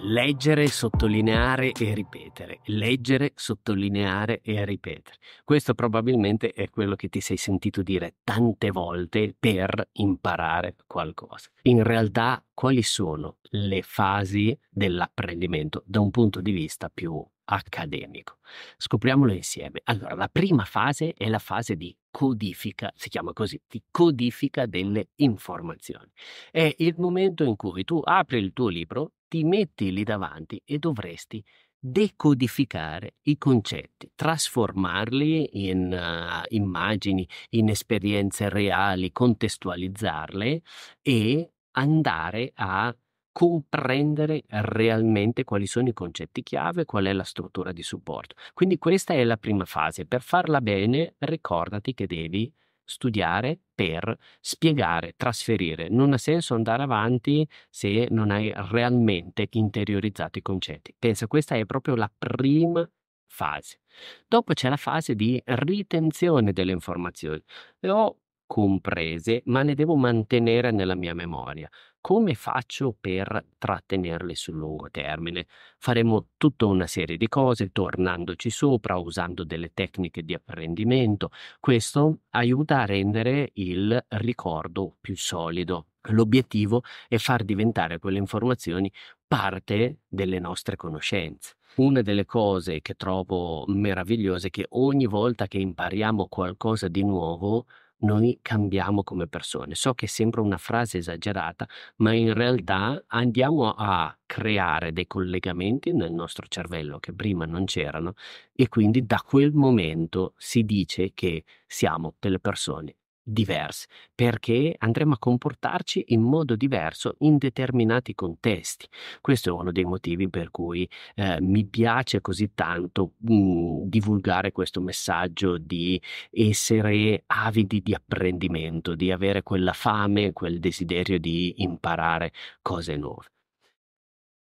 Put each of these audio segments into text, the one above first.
Leggere, sottolineare e ripetere. Leggere, sottolineare e ripetere. Questo probabilmente è quello che ti sei sentito dire tante volte per imparare qualcosa. In realtà, quali sono le fasi dell'apprendimento da un punto di vista più accademico. Scopriamolo insieme. Allora, la prima fase è la fase di codifica, si chiama così, di codifica delle informazioni. È il momento in cui tu apri il tuo libro ti metti lì davanti e dovresti decodificare i concetti, trasformarli in uh, immagini, in esperienze reali, contestualizzarle e andare a comprendere realmente quali sono i concetti chiave, qual è la struttura di supporto. Quindi questa è la prima fase. Per farla bene, ricordati che devi studiare per spiegare, trasferire. Non ha senso andare avanti se non hai realmente interiorizzato i concetti. Penso questa è proprio la prima fase. Dopo c'è la fase di ritenzione delle informazioni. Le ho comprese, ma le devo mantenere nella mia memoria come faccio per trattenerle sul lungo termine? Faremo tutta una serie di cose tornandoci sopra, usando delle tecniche di apprendimento. Questo aiuta a rendere il ricordo più solido. L'obiettivo è far diventare quelle informazioni parte delle nostre conoscenze. Una delle cose che trovo meravigliose è che ogni volta che impariamo qualcosa di nuovo, noi cambiamo come persone. So che sembra una frase esagerata, ma in realtà andiamo a creare dei collegamenti nel nostro cervello che prima non c'erano e quindi da quel momento si dice che siamo delle persone diverse, perché andremo a comportarci in modo diverso in determinati contesti. Questo è uno dei motivi per cui eh, mi piace così tanto mh, mm, divulgare questo messaggio di essere avidi di apprendimento, di avere quella fame, quel desiderio di imparare cose nuove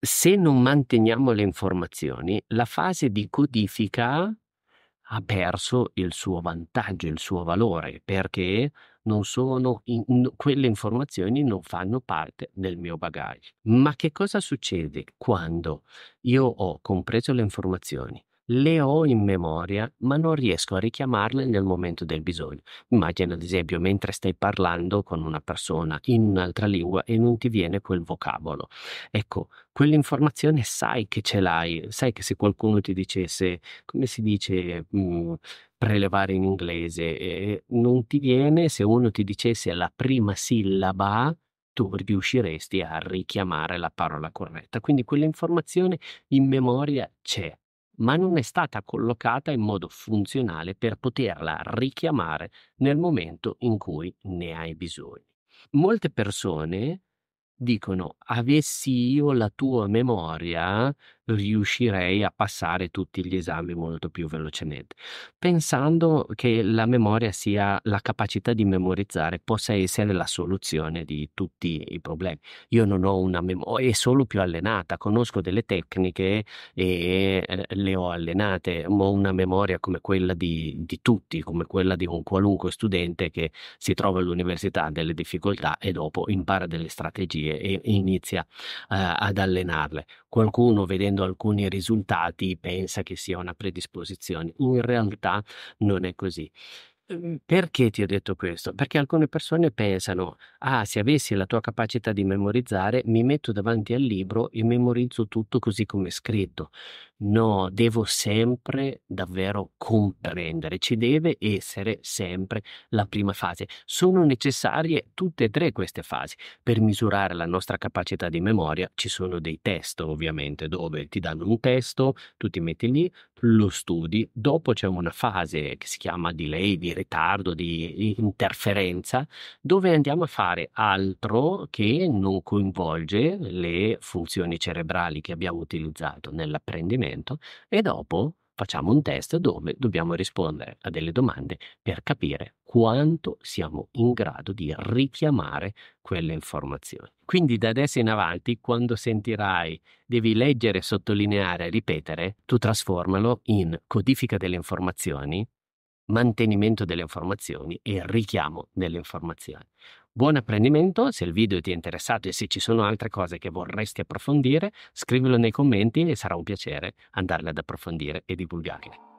se non manteniamo le informazioni, la fase di codifica ha perso il suo vantaggio, il suo valore, perché in, in, quelle informazioni non fanno parte del mio bagaglio. Ma che cosa succede quando io ho compreso le informazioni, le ho in memoria, ma non riesco a richiamarle nel momento del bisogno. Immagina, ad esempio, mentre stai parlando con una persona in un'altra lingua e non ti viene quel vocabolo. Ecco, quell'informazione sai che ce l'hai, sai che se qualcuno ti dicesse, come si dice, mh, mm, prelevare in inglese, eh, non ti viene, se uno ti dicesse la prima sillaba, tu riusciresti a richiamare la parola corretta. Quindi quell'informazione in memoria c'è ma non è stata collocata in modo funzionale per poterla richiamare nel momento in cui ne hai bisogno. Molte persone dicono: Avessi io la tua memoria, riuscirei a passare tutti gli esami molto più velocemente, pensando che la memoria sia la capacità di memorizzare possa essere la soluzione di tutti i problemi. Io non ho una memoria, è solo più allenata, conosco delle tecniche e eh, le ho allenate, ma ho una memoria come quella di, di tutti, come quella di un qualunque studente che si trova all'università ha delle difficoltà e dopo impara delle strategie e, e inizia eh, ad allenarle. Qualcuno vedendo alcuni risultati pensa che sia una predisposizione, in realtà non è così. Ehm, perché ti ho detto questo? Perché alcune persone pensano, ah, se avessi la tua capacità di memorizzare, mi metto davanti al libro e memorizzo tutto così come è scritto. No, devo sempre davvero comprendere, ci deve essere sempre la prima fase. Sono necessarie tutte e tre queste fasi. Per misurare la nostra capacità di memoria ci sono dei test ovviamente dove ti danno un testo, tu ti metti lì, lo studi, dopo c'è una fase che si chiama delay, di ritardo, di interferenza, dove andiamo a fare altro che non coinvolge le funzioni cerebrali che abbiamo utilizzato nell'apprendimento argomento e dopo facciamo un test dove dobbiamo rispondere a delle domande per capire quanto siamo in grado di richiamare quelle informazioni. Quindi da adesso in avanti, quando sentirai devi leggere, sottolineare, ripetere, tu trasformalo in codifica delle informazioni mantenimento delle informazioni e richiamo delle informazioni. Buon apprendimento, se il video ti è interessato e se ci sono altre cose che vorresti approfondire, scrivilo nei commenti e sarà un piacere andarle ad approfondire e divulgarle.